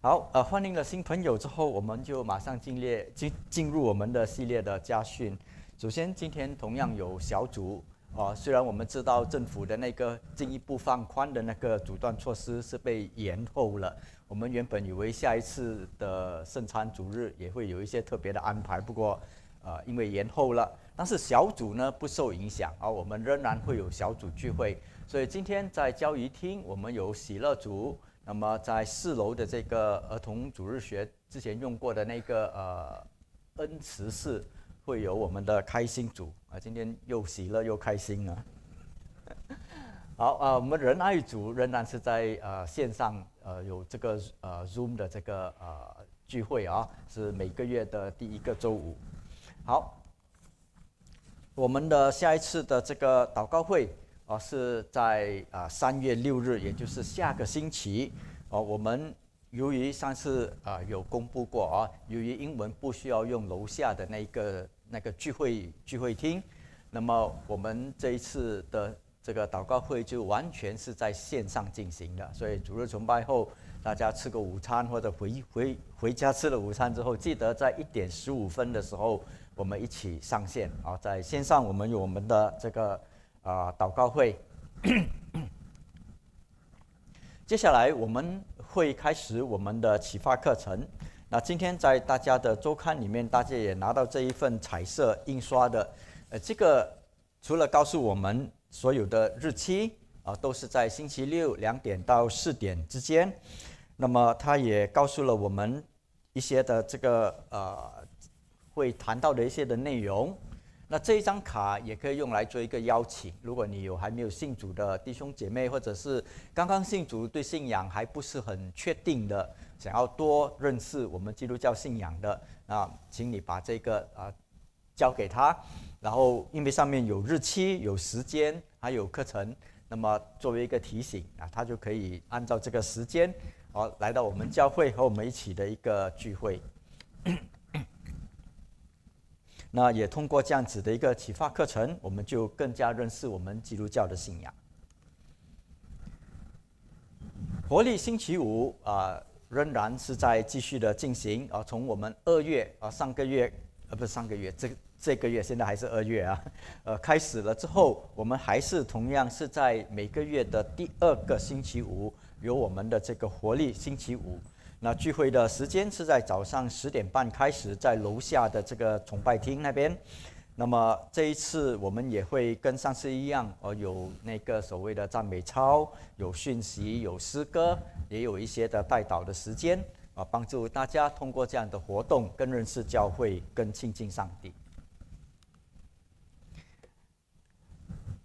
好，呃，欢迎了新朋友之后，我们就马上进列进进入我们的系列的家训。首先，今天同样有小组。啊，虽然我们知道政府的那个进一步放宽的那个阻断措施是被延后了，我们原本以为下一次的圣餐主日也会有一些特别的安排，不过，呃，因为延后了，但是小组呢不受影响，而我们仍然会有小组聚会，所以今天在教育厅我们有喜乐组，那么在四楼的这个儿童主日学之前用过的那个呃恩慈室。会有我们的开心组啊，今天又喜乐又开心啊！[LAUGHS] 好啊，我们仁爱组仍然是在呃线上呃有这个呃 Zoom 的这个呃聚会啊，是每个月的第一个周五。好，我们的下一次的这个祷告会啊是在啊三月六日，也就是下个星期啊。我们由于上次啊有公布过啊，由于英文不需要用楼下的那一个。那个聚会聚会厅，那么我们这一次的这个祷告会就完全是在线上进行的。所以主日崇拜后，大家吃个午餐或者回回回家吃了午餐之后，记得在一点十五分的时候，我们一起上线啊，在线上我们有我们的这个啊祷告会。[COUGHS] 接下来我们会开始我们的启发课程。那今天在大家的周刊里面，大家也拿到这一份彩色印刷的，呃，这个除了告诉我们所有的日期，啊，都是在星期六两点到四点之间，那么它也告诉了我们一些的这个呃会谈到的一些的内容。那这一张卡也可以用来做一个邀请，如果你有还没有信主的弟兄姐妹，或者是刚刚信主对信仰还不是很确定的。想要多认识我们基督教信仰的啊，请你把这个啊交给他，然后因为上面有日期、有时间，还有课程，那么作为一个提醒啊，他就可以按照这个时间啊来到我们教会和我们一起的一个聚会。[COUGHS] 那也通过这样子的一个启发课程，我们就更加认识我们基督教的信仰。活力星期五啊。仍然是在继续的进行啊，从我们二月啊上个月呃不是上个月，这这个月现在还是二月啊，[LAUGHS] 呃开始了之后，我们还是同样是在每个月的第二个星期五有我们的这个活力星期五，那聚会的时间是在早上十点半开始，在楼下的这个崇拜厅那边。那么这一次我们也会跟上次一样，呃，有那个所谓的赞美操，有讯息，有诗歌，也有一些的带祷的时间，啊，帮助大家通过这样的活动跟认识教会，更亲近上帝。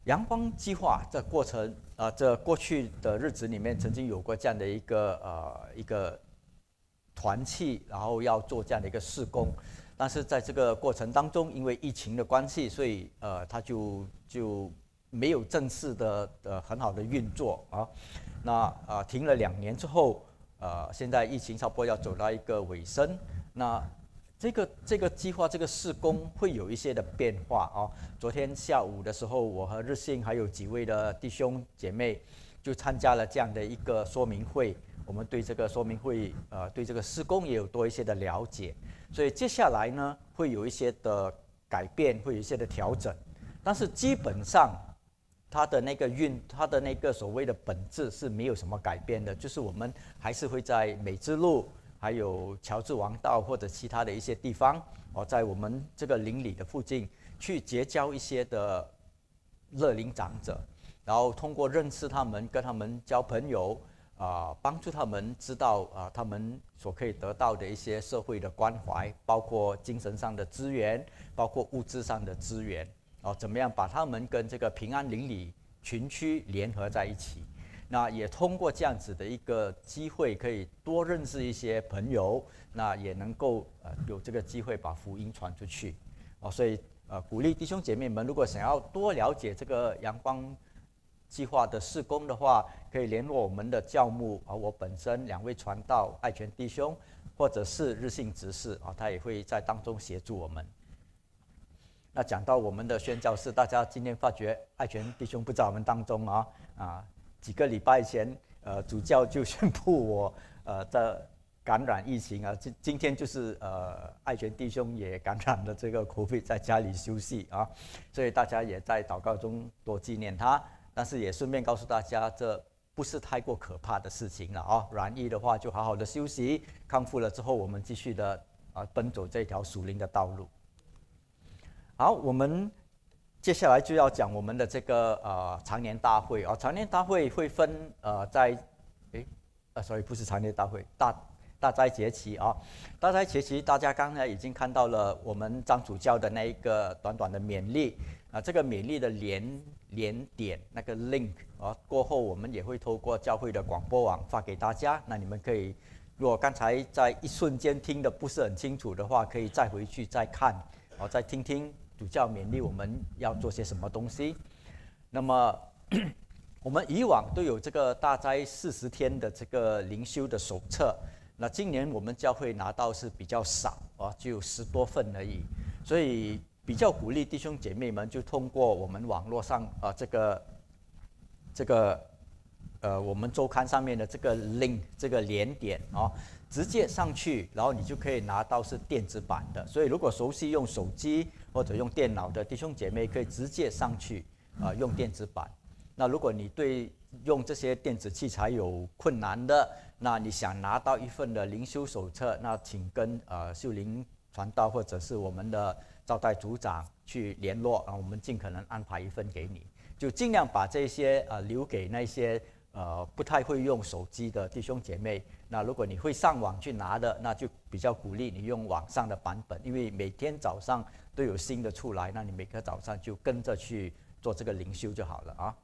阳光计划这过程，啊，这过去的日子里面曾经有过这样的一个呃一个团契，然后要做这样的一个事工。但是在这个过程当中，因为疫情的关系，所以呃，它就就没有正式的呃很好的运作啊。那啊停了两年之后，呃，现在疫情差不多要走到一个尾声，那这个这个计划这个施工会有一些的变化啊。昨天下午的时候，我和日信还有几位的弟兄姐妹就参加了这样的一个说明会，我们对这个说明会呃对这个施工也有多一些的了解。所以接下来呢，会有一些的改变，会有一些的调整，但是基本上它的那个运，它的那个所谓的本质是没有什么改变的，就是我们还是会在美之路、还有乔治王道或者其他的一些地方，哦，在我们这个邻里的附近，去结交一些的乐龄长者，然后通过认识他们，跟他们交朋友。啊，帮助他们知道啊，他们所可以得到的一些社会的关怀，包括精神上的资源，包括物质上的资源，哦，怎么样把他们跟这个平安邻里群区联合在一起？那也通过这样子的一个机会，可以多认识一些朋友，那也能够呃有这个机会把福音传出去，哦，所以呃鼓励弟兄姐妹们，如果想要多了解这个阳光。计划的施工的话，可以联络我们的教牧啊，我本身两位传道爱权弟兄，或者是日性执事啊，他也会在当中协助我们。那讲到我们的宣教士，大家今天发觉爱权弟兄不在我们当中啊啊，几个礼拜前呃主教就宣布我 [LAUGHS] 呃的感染疫情啊，今今天就是呃爱权弟兄也感染了这个 Covid，在家里休息啊，所以大家也在祷告中多纪念他。但是也顺便告诉大家，这不是太过可怕的事情了啊！软意的话，就好好的休息，康复了之后，我们继续的啊，奔走这条属灵的道路。好，我们接下来就要讲我们的这个呃常年大会啊，常年大会会分呃在，诶呃，所以不是常年大会，大大灾节期啊，大灾节期大家刚才已经看到了我们张主教的那一个短短的勉励啊，这个勉励的连。连点那个 link 啊，过后我们也会透过教会的广播网发给大家。那你们可以，如果刚才在一瞬间听的不是很清楚的话，可以再回去再看，哦，再听听主教勉励我们要做些什么东西。那么，[CLEARS THROAT] 我们以往都有这个大斋四十天的这个灵修的手册，那今年我们教会拿到是比较少啊，就十多份而已，所以。比较鼓励弟兄姐妹们就通过我们网络上啊这个，这个，呃，我们周刊上面的这个 link 这个连点啊，直接上去，然后你就可以拿到是电子版的。所以如果熟悉用手机或者用电脑的弟兄姐妹，可以直接上去啊用电子版。那如果你对用这些电子器材有困难的，那你想拿到一份的灵修手册，那请跟呃秀玲传道或者是我们的。招待组长去联络，然后我们尽可能安排一份给你，就尽量把这些呃留给那些呃不太会用手机的弟兄姐妹。那如果你会上网去拿的，那就比较鼓励你用网上的版本，因为每天早上都有新的出来，那你每个早上就跟着去做这个灵修就好了啊。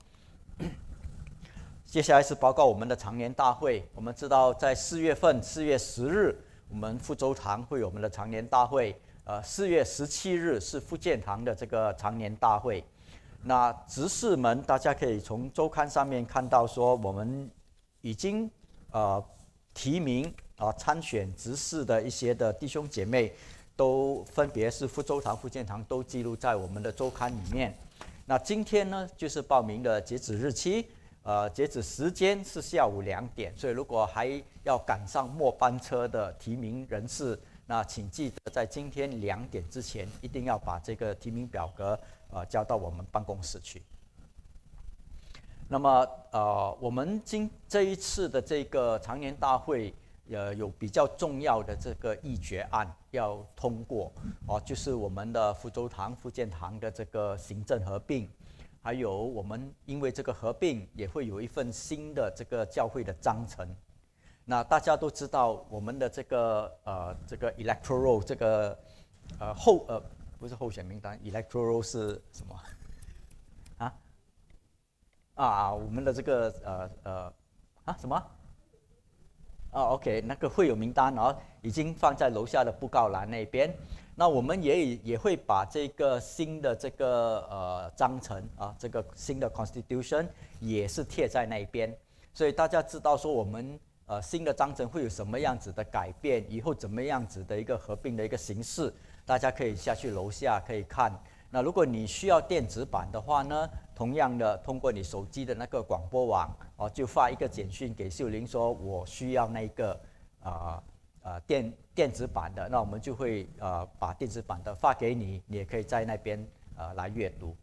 接下来是报告我们的常年大会，我们知道在四月份四月十日，我们福州堂会有我们的常年大会。呃，四月十七日是福建堂的这个常年大会。那执事们，大家可以从周刊上面看到说，我们已经呃提名啊参选执事的一些的弟兄姐妹，都分别是福州堂、福建堂都记录在我们的周刊里面。那今天呢，就是报名的截止日期，呃，截止时间是下午两点，所以如果还要赶上末班车的提名人士。那请记得在今天两点之前，一定要把这个提名表格呃交到我们办公室去。那么呃，我们今这一次的这个常年大会，呃，有比较重要的这个议决案要通过，哦，就是我们的福州堂、福建堂的这个行政合并，还有我们因为这个合并也会有一份新的这个教会的章程。那大家都知道我们的这个呃这个 electoral 这个呃候呃不是候选名单 electoral 是什么啊啊我们的这个呃呃啊什么啊 OK 那个会有名单啊已经放在楼下的布告栏那边。那我们也也会把这个新的这个呃章程啊这个新的 constitution 也是贴在那边。所以大家知道说我们。呃，新的章程会有什么样子的改变？以后怎么样子的一个合并的一个形式？大家可以下去楼下可以看。那如果你需要电子版的话呢，同样的通过你手机的那个广播网哦，就发一个简讯给秀玲，说我需要那个啊啊电电子版的，那我们就会啊把电子版的发给你，你也可以在那边啊来阅读。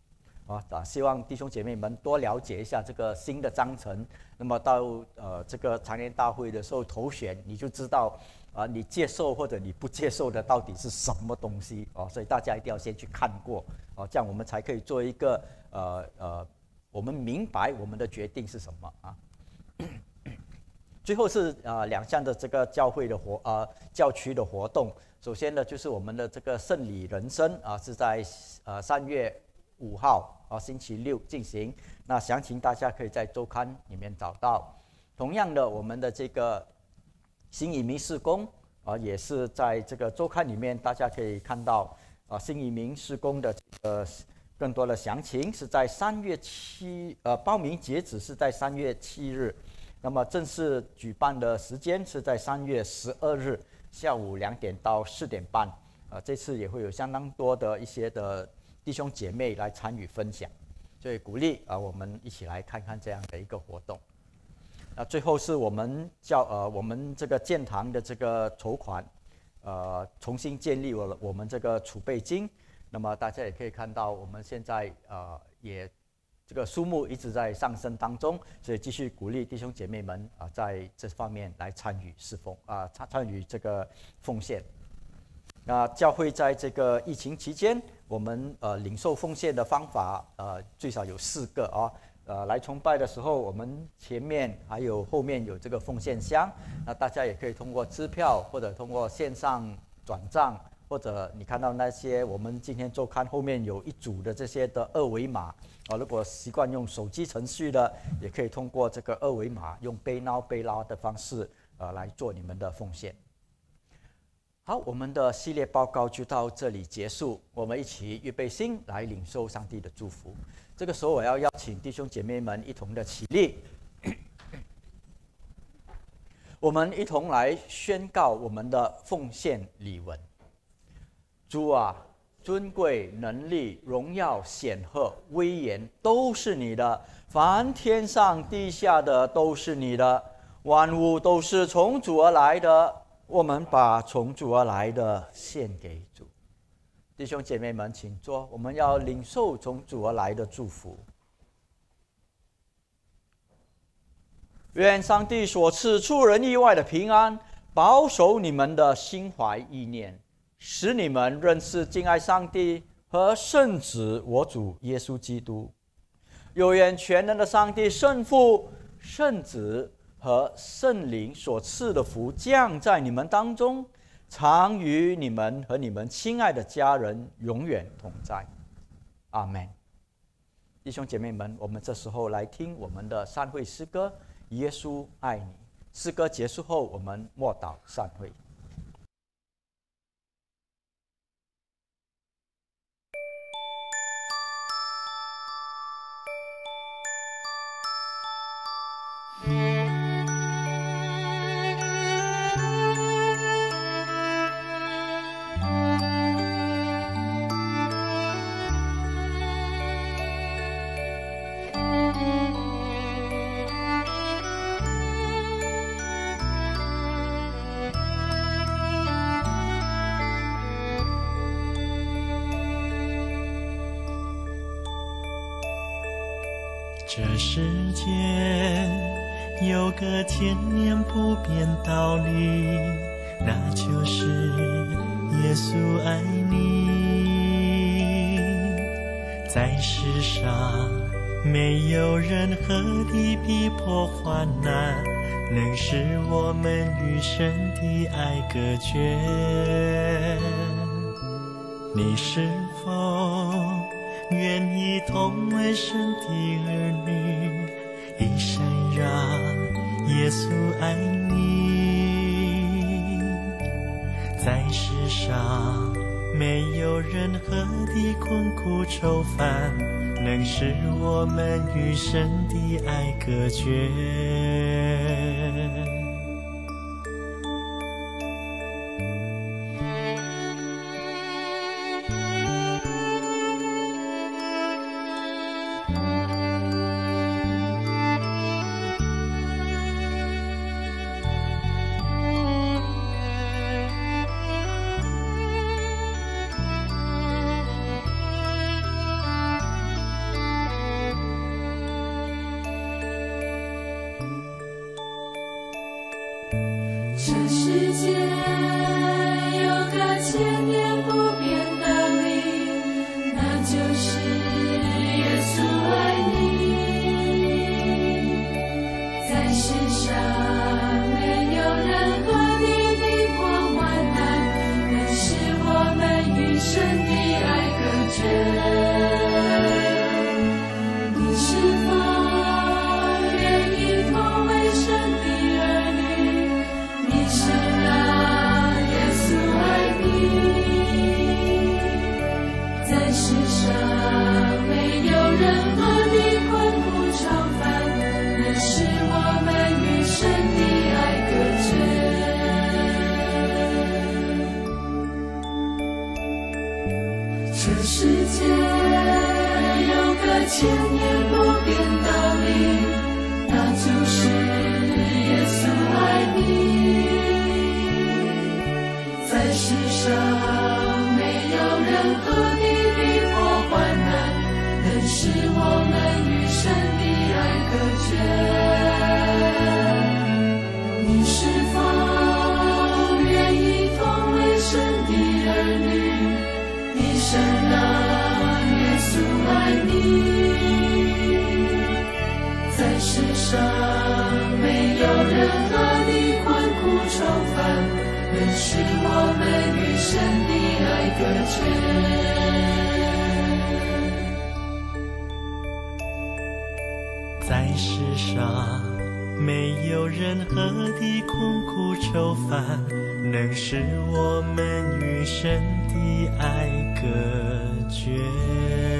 啊啊！希望弟兄姐妹们多了解一下这个新的章程。那么到呃这个常年大会的时候投选，你就知道啊你接受或者你不接受的到底是什么东西啊。所以大家一定要先去看过啊，这样我们才可以做一个呃呃，我们明白我们的决定是什么啊。最后是啊两项的这个教会的活呃教区的活动。首先呢就是我们的这个圣礼人生啊是在呃三月。五号啊，星期六进行。那详情大家可以在周刊里面找到。同样的，我们的这个新移民施工啊，也是在这个周刊里面，大家可以看到啊，新移民施工的这个更多的详情是在三月七呃报名截止是在三月七日，那么正式举办的时间是在三月十二日下午两点到四点半。呃，这次也会有相当多的一些的。弟兄姐妹来参与分享，所以鼓励啊，我们一起来看看这样的一个活动。那最后是我们叫呃，我们这个建堂的这个筹款，呃，重新建立我我们这个储备金。那么大家也可以看到，我们现在呃也这个数目一直在上升当中，所以继续鼓励弟兄姐妹们啊，在这方面来参与侍奉啊，参参与这个奉献。那教会在这个疫情期间。我们呃，领受奉献的方法，呃，最少有四个啊。呃，来崇拜的时候，我们前面还有后面有这个奉献箱，那大家也可以通过支票或者通过线上转账，或者你看到那些我们今天周刊后面有一组的这些的二维码啊。如果习惯用手机程序的，也可以通过这个二维码用贝捞贝捞的方式呃来做你们的奉献。好，我们的系列报告就到这里结束。我们一起预备心来领受上帝的祝福。这个时候，我要邀请弟兄姐妹们一同的起立，[COUGHS] 我们一同来宣告我们的奉献礼文。主啊，尊贵、能力、荣耀、显赫、威严，都是你的；凡天上地下的，都是你的；万物都是从主而来的。我们把从主而来的献给主，弟兄姐妹们，请坐。我们要领受从主而来的祝福。愿上帝所赐出人意外的平安，保守你们的心怀意念，使你们认识敬爱上帝和圣子我主耶稣基督。有愿全能的上帝圣父、圣子。和圣灵所赐的福降在你们当中，常与你们和你们亲爱的家人永远同在。阿门。弟兄姐妹们，我们这时候来听我们的散会诗歌《耶稣爱你》。诗歌结束后，我们默祷散会。变道理，那就是耶稣爱你。在世上没有任何的逼迫患难能使我们与神的爱隔绝。你是否愿意同为神的儿女，一生让耶稣爱你？在世上，没有任何的困苦愁烦，能使我们与神的爱隔绝。这世界有个千年不变道理，那就是耶稣爱你，在世上。在世上没有任何的困苦愁烦，能使我们与神的爱隔绝。在世上没有任何的困苦愁烦，能使我们与神的爱隔绝。